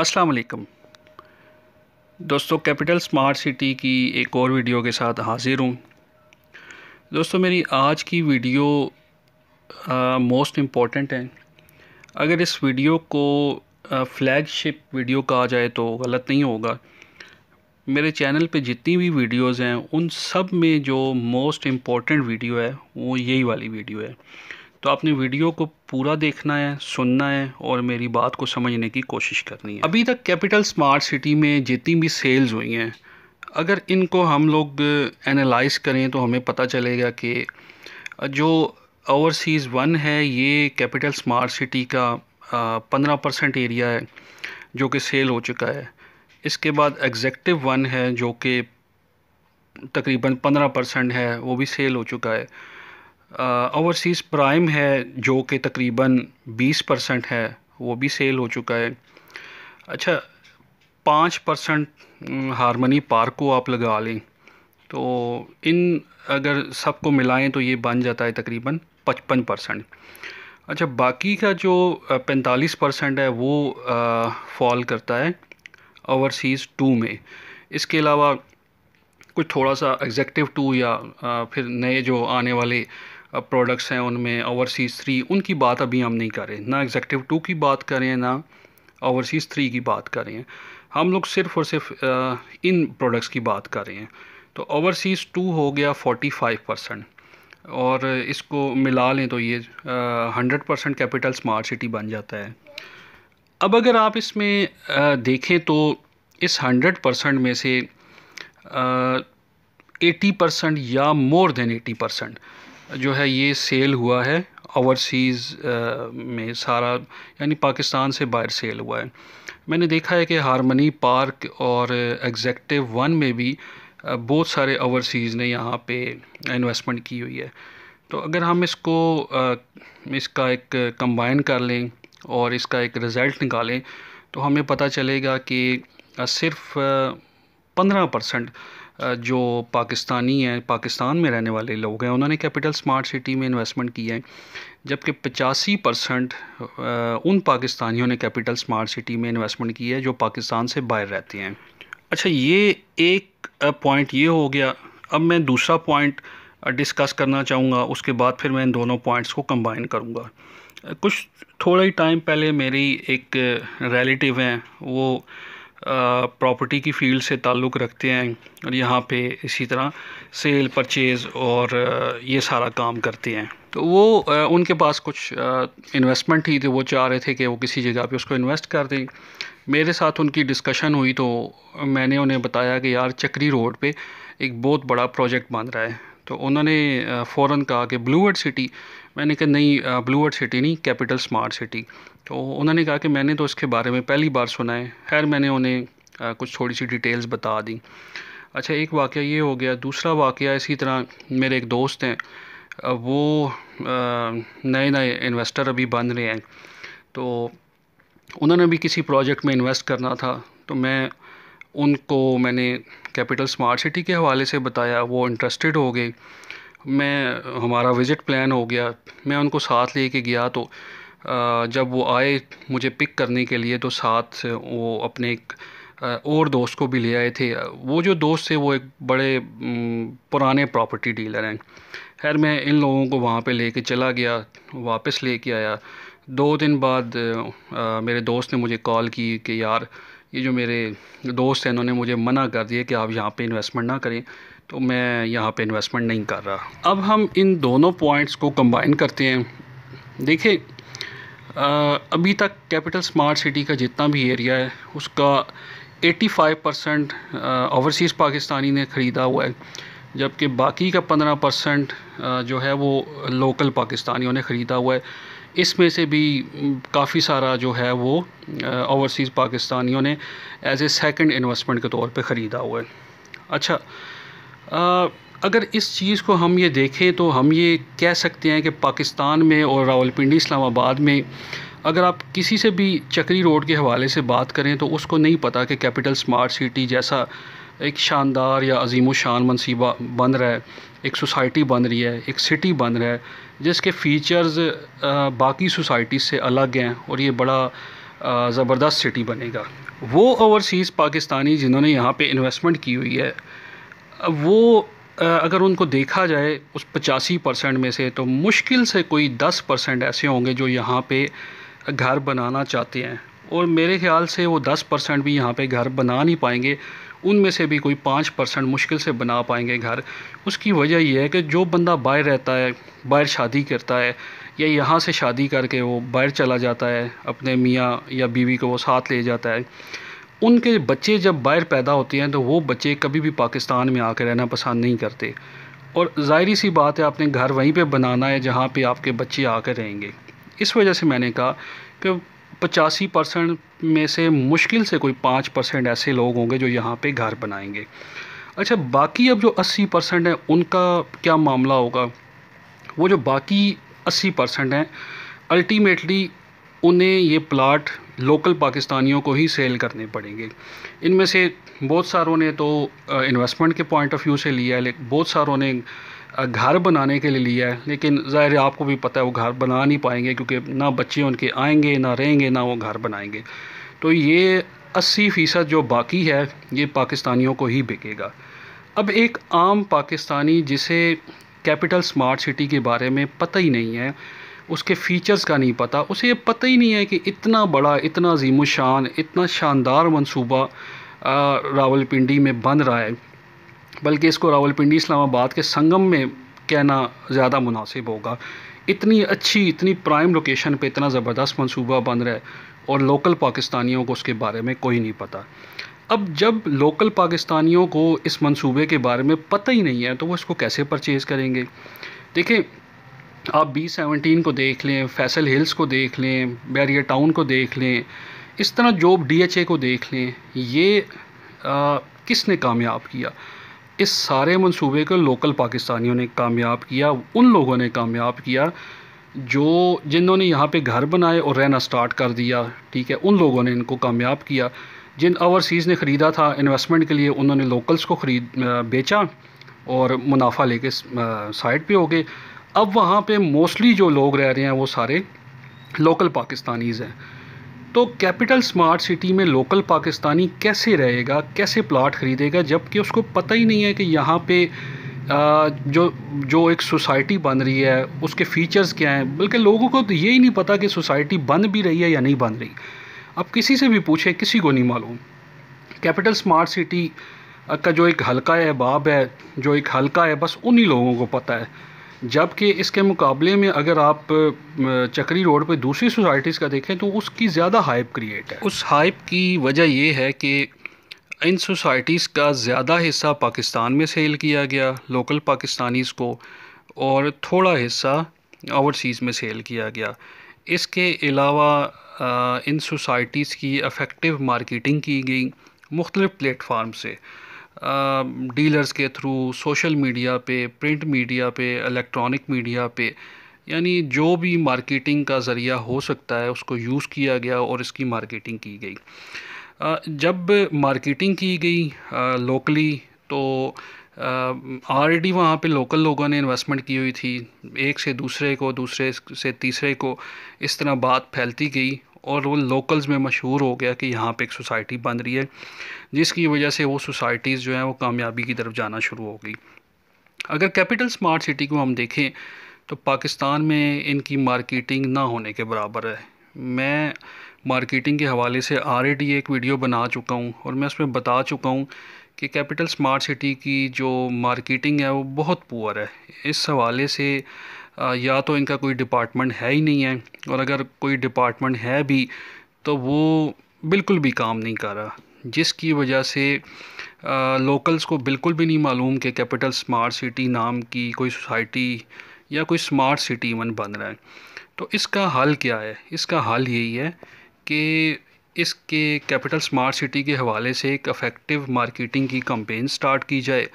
अस्सलाम वालेकुम दोस्तों कैपिटल स्मार्ट सिटी की एक और वीडियो के साथ हाज़िर हूँ दोस्तों मेरी आज की वीडियो मोस्ट इम्पॉर्टेंट है अगर इस वीडियो को फ्लैगशिप वीडियो कहा जाए तो गलत नहीं होगा मेरे चैनल पे जितनी भी वीडियोस हैं उन सब में जो मोस्ट इम्पॉर्टेंट वीडियो है वो यही वाली वीडियो है तो आपने वीडियो को पूरा देखना है सुनना है और मेरी बात को समझने की कोशिश करनी है अभी तक कैपिटल स्मार्ट सिटी में जितनी भी सेल्स हुई हैं अगर इनको हम लोग एनालाइज करें तो हमें पता चलेगा कि जो ओवरसीज़ वन है ये कैपिटल स्मार्ट सिटी का पंद्रह परसेंट एरिया है जो कि सेल हो चुका है इसके बाद एग्जेक्टिव वन है जो कि तकरीबन पंद्रह परसेंट है वो भी सेल हो चुका है ओवरसीज़ प्राइम है जो कि तकरीबन 20 परसेंट है वो भी सेल हो चुका है अच्छा पाँच परसेंट हारमनी पार्क को आप लगा लें तो इन अगर सबको मिलाएं तो ये बन जाता है तकरीबन पचपन परसेंट अच्छा बाकी का जो पैंतालीस परसेंट है वो फॉल करता है ओवरसीज़ टू में इसके अलावा कुछ थोड़ा सा एग्जेक्टिव टू या आ, फिर नए जो आने वाले प्रोडक्ट्स हैं उनमें ओवरसीज़ थ्री उनकी बात अभी हम नहीं कर रहे ना एग्जेक्टिव टू की बात करें ना ओवरसीज़ थ्री की बात करें हम लोग सिर्फ और सिर्फ इन प्रोडक्ट्स की बात कर रहे हैं तो ओवरसीज़ टू हो गया फोर्टी फाइव परसेंट और इसको मिला लें तो ये hundred percent capital smart city बन जाता है अब अगर आप इसमें देखें तो इस हंड्रेड परसेंट में से एटी परसेंट या मोर देन एटी परसेंट जो है ये सेल हुआ है ओवरसीज़ uh, में सारा यानी पाकिस्तान से बाहर सेल हुआ है मैंने देखा है कि हारमनी पार्क और एग्जैक्टिव वन में भी uh, बहुत सारे ओवरसीज़ ने यहाँ पे इन्वेस्टमेंट की हुई है तो अगर हम इसको uh, इसका एक कंबाइन कर लें और इसका एक रिज़ल्ट निकालें तो हमें पता चलेगा कि सिर्फ पंद्रह परसेंट जो पाकिस्तानी हैं पाकिस्तान में रहने वाले लोग हैं उन्होंने कैपिटल स्मार्ट सिटी में इन्वेस्टमेंट किए है जबकि पचासी परसेंट उन पाकिस्तानियों ने कैपिटल स्मार्ट सिटी में इन्वेस्टमेंट की है जो पाकिस्तान से बाहर रहते हैं अच्छा ये एक पॉइंट ये हो गया अब मैं दूसरा पॉइंट डिस्कस करना चाहूँगा उसके बाद फिर मैं इन दोनों पॉइंट्स को कंबाइन करूँगा कुछ थोड़ा ही टाइम पहले मेरी एक रिलेटिव हैं वो प्रॉपर्टी की फील्ड से ताल्लुक़ रखते हैं और यहाँ पे इसी तरह सेल परचेज़ और ये सारा काम करते हैं तो वो उनके पास कुछ इन्वेस्टमेंट ही थे वो चाह रहे थे कि वो किसी जगह पे उसको इन्वेस्ट कर दें मेरे साथ उनकी डिस्कशन हुई तो मैंने उन्हें बताया कि यार चक्री रोड पे एक बहुत बड़ा प्रोजेक्ट बन रहा है तो उन्होंने फ़ौरन कहा कि ब्लू वर्ड सिटी मैंने कहा नहीं ब्लू वर्ड सिटी नहीं कैपिटल स्मार्ट सिटी तो उन्होंने कहा कि मैंने तो इसके बारे में पहली बार सुना है खैर मैंने उन्हें कुछ थोड़ी सी डिटेल्स बता दी अच्छा एक वाक़ ये हो गया दूसरा वाक़ इसी तरह मेरे एक दोस्त हैं वो नए नए इन्वेस्टर अभी बन रहे हैं तो उन्होंने भी किसी प्रोजेक्ट में इन्वेस्ट करना था तो मैं उनको मैंने कैपिटल स्मार्ट सिटी के हवाले से बताया वो इंटरेस्टेड हो गए मैं हमारा विज़िट प्लान हो गया मैं उनको साथ ले गया तो जब वो आए मुझे पिक करने के लिए तो साथ वो अपने एक और दोस्त को भी ले आए थे वो जो दोस्त थे वो एक बड़े पुराने प्रॉपर्टी डीलर हैं खैर मैं इन लोगों को वहाँ पे लेके चला गया वापस लेके आया दो दिन बाद आ, मेरे दोस्त ने मुझे कॉल की कि यार ये जो मेरे दोस्त हैं इन्होंने मुझे मना कर दिया कि आप यहाँ पे इन्वेस्टमेंट ना करें तो मैं यहाँ पे इन्वेस्टमेंट नहीं कर रहा अब हम इन दोनों पॉइंट्स को कंबाइन करते हैं देखिए अभी तक कैपिटल स्मार्ट सिटी का जितना भी एरिया है उसका 85 परसेंट ओवरसीज़ पाकिस्तानी ने ख़रीदा हुआ है जबकि बाकी का 15 परसेंट जो है वो लोकल पाकिस्तानियों ने ख़रीदा हुआ है इसमें से भी काफ़ी सारा जो है वो ओवरसीज़ पाकिस्तानियों ने एज़ ए सेकंड इन्वेस्टमेंट के तौर पे ख़रीदा हुआ है अच्छा आ, अगर इस चीज़ को हम ये देखें तो हम ये कह सकते हैं कि पाकिस्तान में और रावलपिंडी इस्लामाबाद में अगर आप किसी से भी चक्री रोड के हवाले से बात करें तो उसको नहीं पता कि कैपिटल स्मार्ट सिटी जैसा एक शानदार या अजीम शान मनसीबा बन रहा है एक सोसाइटी बन रही है एक सिटी बन रहा है जिसके फ़ीचर्स बाकी सोसाइटी से अलग हैं और ये बड़ा ज़बरदस्त सिटी बनेगा वो ओवरसीज़ पाकिस्तानी जिन्होंने यहाँ पे इन्वेस्टमेंट की हुई है वो अगर उनको देखा जाए उस पचासी परसेंट में से तो मुश्किल से कोई दस परसेंट ऐसे होंगे जो यहाँ पे घर बनाना चाहते हैं और मेरे ख्याल से वो दस परसेंट भी यहाँ पे घर बना नहीं पाएंगे उनमें से भी कोई पाँच परसेंट मुश्किल से बना पाएंगे घर उसकी वजह यह है कि जो बंदा बाहर रहता है बाहर शादी करता है या यहाँ से शादी करके वो बाहर चला जाता है अपने मियाँ या बीवी को वो साथ ले जाता है उनके बच्चे जब बाहर पैदा होते हैं तो वो बच्चे कभी भी पाकिस्तान में आकर रहना पसंद नहीं करते और ज़ाहरी सी बात है आपने घर वहीं पे बनाना है जहाँ पे आपके बच्चे आकर रहेंगे इस वजह से मैंने कहा कि पचासी परसेंट में से मुश्किल से कोई पाँच परसेंट ऐसे लोग होंगे जो यहाँ पे घर बनाएंगे अच्छा बाकी अब जो अस्सी परसेंट है उनका क्या मामला होगा वो जो बाकी अस्सी परसेंट हैं अल्टीमेटली उन्हें ये प्लाट लोकल पाकिस्तानियों को ही सेल करने पड़ेंगे इनमें से बहुत सारों ने तो इन्वेस्टमेंट के पॉइंट ऑफ व्यू से लिया है बहुत सारों ने घर बनाने के लिए लिया है लेकिन ज़ाहिर आपको भी पता है वो घर बना नहीं पाएंगे क्योंकि ना बच्चे उनके आएंगे ना रहेंगे ना वो घर बनाएंगे तो ये अस्सी फ़ीसद जो बाकी है ये पाकिस्तानियों को ही बिकेगा अब एक आम पाकिस्तानी जिसे कैपिटल स्मार्ट सिटी के बारे में पता ही नहीं है उसके फ़ीचर्स का नहीं पता उसे ये पता ही नहीं है कि इतना बड़ा इतना अजीम इतना शानदार मनसूबा रावलपिंडी में बन रहा है बल्कि इसको रावलपिंडी इस्लामाबाद के संगम में कहना ज़्यादा मुनासिब होगा इतनी अच्छी इतनी प्राइम लोकेशन पे इतना ज़बरदस्त मंसूबा बन रहा है और लोकल पाकिस्तानियों को उसके बारे में कोई नहीं पता अब जब लोकल पाकिस्तानियों को इस मंसूबे के बारे में पता ही नहीं है तो वो इसको कैसे परचेज़ करेंगे देखें आप बी सेवनटीन को देख लें फैसल हिल्स को देख लें बैरियर टाउन को देख लें इस तरह जॉब डी एच ए को देख लें ये आ, किसने कामयाब किया इस सारे मंसूबे को लोकल पाकिस्तानियों ने कामयाब किया उन लोगों ने कामयाब किया जो जिन्होंने यहाँ पे घर बनाए और रहना स्टार्ट कर दिया ठीक है उन लोगों ने इनको कामयाब किया जिन ओवरसीज़ ने ख़रीदा था इन्वेस्टमेंट के लिए उन्होंने लोकल्स को ख़रीद बेचा और मुनाफा लेके साइड पे हो गए अब वहाँ पे मोस्टली जो लोग रह रहे हैं वो सारे लोकल पाकिस्तानीज़ हैं तो कैपिटल स्मार्ट सिटी में लोकल पाकिस्तानी कैसे रहेगा कैसे प्लाट ख़रीदेगा जबकि उसको पता ही नहीं है कि यहाँ पे जो जो एक सोसाइटी बन रही है उसके फीचर्स क्या हैं बल्कि लोगों को तो ये ही नहीं पता कि सोसाइटी बन भी रही है या नहीं बन रही अब किसी से भी पूछे किसी को नहीं मालूम कैपिटल स्मार्ट सिटी का जो एक हल्का है बाब है जो एक हल्का है बस उन्हीं लोगों को पता है जबकि इसके मुकाबले में अगर आप चक्री रोड पर दूसरी सोसाइटीज़ का देखें तो उसकी ज़्यादा हाइप क्रिएट है उस हाइप की वजह यह है कि इन सोसाइटीज़ का ज़्यादा हिस्सा पाकिस्तान में सेल किया गया लोकल पाकिस्तानीज़ को और थोड़ा हिस्सा ओवरसीज़ में सेल किया गया इसके अलावा इन सोसाइटीज़ की अफेक्टिव मार्केटिंग की गई मुख्तलिफ़ प्लेटफार्म से डीलर्स के थ्रू सोशल मीडिया पे प्रिंट मीडिया पे इलेक्ट्रॉनिक मीडिया पे यानी जो भी मार्केटिंग का ज़रिया हो सकता है उसको यूज़ किया गया और इसकी मार्केटिंग की गई जब मार्केटिंग की गई लोकली तो ऑलरेडी वहाँ पे लोकल लोगों ने इन्वेस्टमेंट की हुई थी एक से दूसरे को दूसरे से तीसरे को इस तरह बात फैलती गई और वो लोकल्स में मशहूर हो गया कि यहाँ पे एक सोसाइटी बन रही है जिसकी वजह से वो सोसाइटीज़ जो हैं वो कामयाबी की तरफ जाना शुरू हो गई अगर कैपिटल स्मार्ट सिटी को हम देखें तो पाकिस्तान में इनकी मार्केटिंग ना होने के बराबर है मैं मार्केटिंग के हवाले से आर एक वीडियो बना चुका हूँ और मैं उसमें बता चुका हूँ कि कैपिटल स्मार्ट सिटी की जो मार्केटिंग है वो बहुत पुअर है इस हवाले से या तो इनका कोई डिपार्टमेंट है ही नहीं है और अगर कोई डिपार्टमेंट है भी तो वो बिल्कुल भी काम नहीं कर रहा जिसकी वजह से लोकल्स को बिल्कुल भी नहीं मालूम कि कैपिटल स्मार्ट सिटी नाम की कोई सोसाइटी या कोई स्मार्ट सिटी इवन बन रहा है तो इसका हल क्या है इसका हल यही है कि इसके कैपिटल स्मार्ट सिटी के हवाले से एक अफेक्टिव मार्केटिंग की कंपेन स्टार्ट की जाए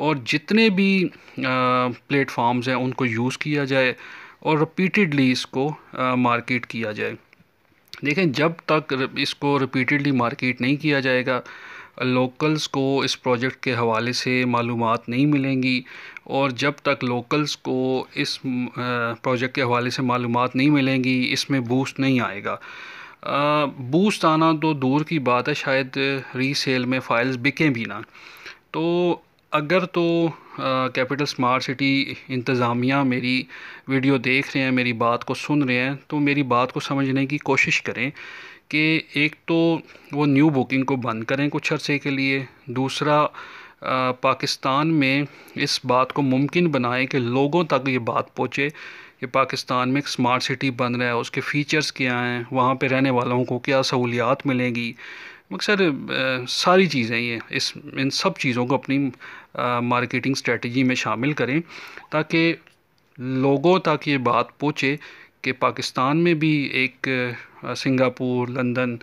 और जितने भी प्लेटफॉर्म्स हैं उनको यूज़ किया जाए और रिपीटेडली इसको मार्केट किया जाए देखें जब तक इसको रिपीटेडली मार्केट नहीं किया जाएगा लोकल्स को इस प्रोजेक्ट के हवाले से मालूम नहीं मिलेंगी और जब तक लोकल्स को इस प्रोजेक्ट के हवाले से मालूम नहीं मिलेंगी इसमें बूस्ट नहीं आएगा बूस्ट आना तो दूर की बात है शायद रीसेल में फ़ाइल्स बिकें भी ना तो अगर तो कैपिटल स्मार्ट सिटी इंतज़ामिया मेरी वीडियो देख रहे हैं मेरी बात को सुन रहे हैं तो मेरी बात को समझने की कोशिश करें कि एक तो वो न्यू बुकिंग को बंद करें कुछ अरसे के लिए दूसरा आ, पाकिस्तान में इस बात को मुमकिन बनाएं कि लोगों तक ये बात पहुँचे कि पाकिस्तान में एक स्मार्ट सिटी बन रहा है उसके फ़ीचर्स क्या हैं वहाँ पर रहने वालों को क्या सहूलियात मिलेंगी मकसद सारी चीज़ें ये इस इन सब चीज़ों को अपनी मार्केटिंग स्ट्रेटजी में शामिल करें ताकि लोगों तक ये बात पहुँचे कि पाकिस्तान में भी एक सिंगापुर लंदन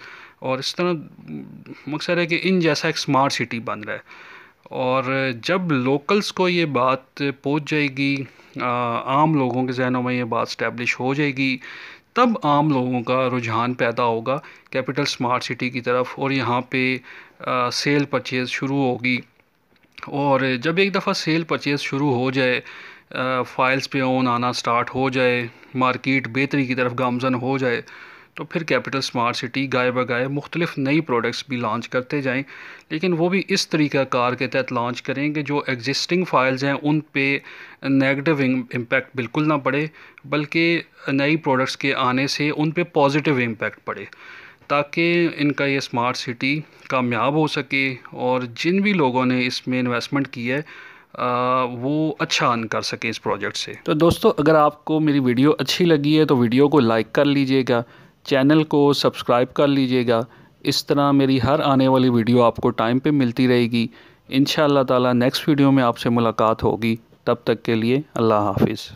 और इस तरह मकसद है कि इन जैसा एक स्मार्ट सिटी बन रहा है और जब लोकल्स को ये बात पहुँच जाएगी आ, आम लोगों के जहनों में ये बात स्टैब्लिश हो जाएगी तब आम लोगों का रुझान पैदा होगा कैपिटल स्मार्ट सिटी की तरफ और यहाँ पे आ, सेल परचेज़ शुरू होगी और जब एक दफ़ा सेल परचेज़ शुरू हो जाए फ़ाइल्स पे ऑन आना स्टार्ट हो जाए मार्केट बेहतरी की तरफ गामजन हो जाए तो फिर कैपिटल स्मार्ट सिटी गाय ब गाय मुख्तलिफ नई प्रोडक्ट्स भी लॉन्च करते जाएं लेकिन वो भी इस तरीका कार के तहत लॉन्च करें कि जो एग्जिस्टिंग फाइल्स हैं उन पे नेगेटिव इम्पेक्ट बिल्कुल ना पड़े बल्कि नई प्रोडक्ट्स के आने से उन पे पॉजिटिव इम्पेक्ट पड़े ताकि इनका ये स्मार्ट सिटी कामयाब हो सके और जिन भी लोगों ने इसमें इन्वेस्टमेंट की है आ, वो अच्छा अन कर सके इस प्रोजेक्ट से तो दोस्तों अगर आपको मेरी वीडियो अच्छी लगी है तो वीडियो को लाइक कर लीजिएगा चैनल को सब्सक्राइब कर लीजिएगा इस तरह मेरी हर आने वाली वीडियो आपको टाइम पे मिलती रहेगी इन ताला नेक्स्ट वीडियो में आपसे मुलाकात होगी तब तक के लिए अल्लाह हाफिज़